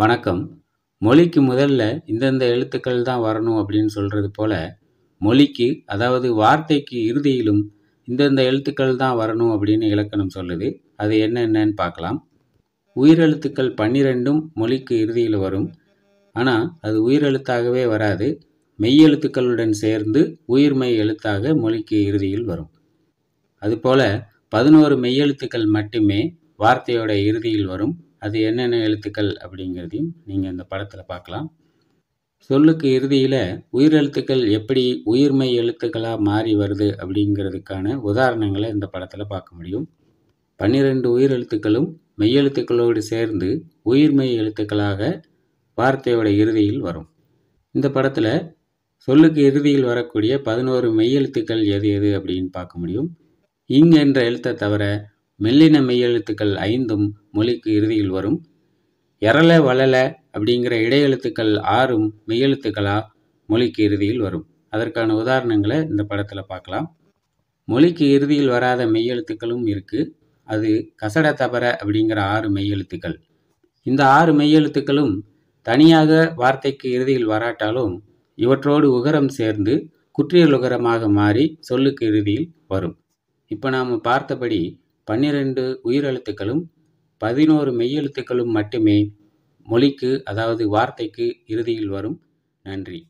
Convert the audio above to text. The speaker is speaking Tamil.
வணக்கம் மொழிக்கு முதல்ல இந்தந்த எழுத்துக்கள் தான் வரணும் அப்படின்னு சொல்கிறது போல் மொழிக்கு அதாவது வார்த்தைக்கு இறுதியிலும் இந்தந்த எழுத்துக்கள் தான் வரணும் அப்படின்னு இலக்கணம் சொல்லுது அது என்னென்னன்னு பார்க்கலாம் உயிரெழுத்துக்கள் பன்னிரெண்டும் மொழிக்கு இறுதியில் வரும் ஆனால் அது உயிரெழுத்தாகவே வராது மெய்யெழுத்துக்களுடன் சேர்ந்து உயிர்மெய் எழுத்தாக மொழிக்கு இறுதியில் வரும் அதுபோல் பதினோரு மெய்யெழுத்துக்கள் மட்டுமே வார்த்தையோட இறுதியில் வரும் அது என்னென்ன எழுத்துக்கள் அப்படிங்கிறதையும் நீங்கள் இந்த படத்தில் பார்க்கலாம் சொல்லுக்கு இறுதியில் உயிர் எழுத்துக்கள் எப்படி உயிர்மை எழுத்துக்களாக மாறி வருது அப்படிங்கிறதுக்கான உதாரணங்களை இந்த படத்தில் பார்க்க முடியும் பன்னிரெண்டு உயிர் எழுத்துக்களும் மெய்யெழுத்துக்களோடு சேர்ந்து உயிர்மை எழுத்துக்களாக வார்த்தையோட இறுதியில் வரும் இந்த படத்தில் சொல்லுக்கு இறுதியில் வரக்கூடிய பதினோரு மெய்யெழுத்துக்கள் எது எது அப்படின்னு பார்க்க முடியும் இங் என்ற எழுத்தை தவிர மெல்லின மெய்யெழுத்துக்கள் ஐந்தும் மொழிக்கு இறுதியில் வரும் எரல வளல அப்படிங்கிற இடையெழுத்துக்கள் ஆறும் மெய்யெழுத்துக்களா மொழிக்கு இறுதியில் வரும் அதற்கான உதாரணங்களை இந்த படத்தில் பார்க்கலாம் மொழிக்கு இறுதியில் வராத மெய்யெழுத்துக்களும் இருக்குது அது கசட தபர அப்படிங்கிற ஆறு மெய்யெழுத்துக்கள் இந்த ஆறு மெய்யெழுத்துக்களும் தனியாக வார்த்தைக்கு இறுதியில் வராட்டாலும் இவற்றோடு உகரம் சேர்ந்து குற்றியலுகரமாக மாறி சொல்லுக்கு இறுதியில் வரும் இப்போ நாம் பார்த்தபடி பன்னிரெண்டு உயிரெழுத்துக்களும் பதினோரு மெய்யெழுத்துக்களும் மட்டுமே மொழிக்கு அதாவது வார்த்தைக்கு இறுதியில் வரும் நன்றி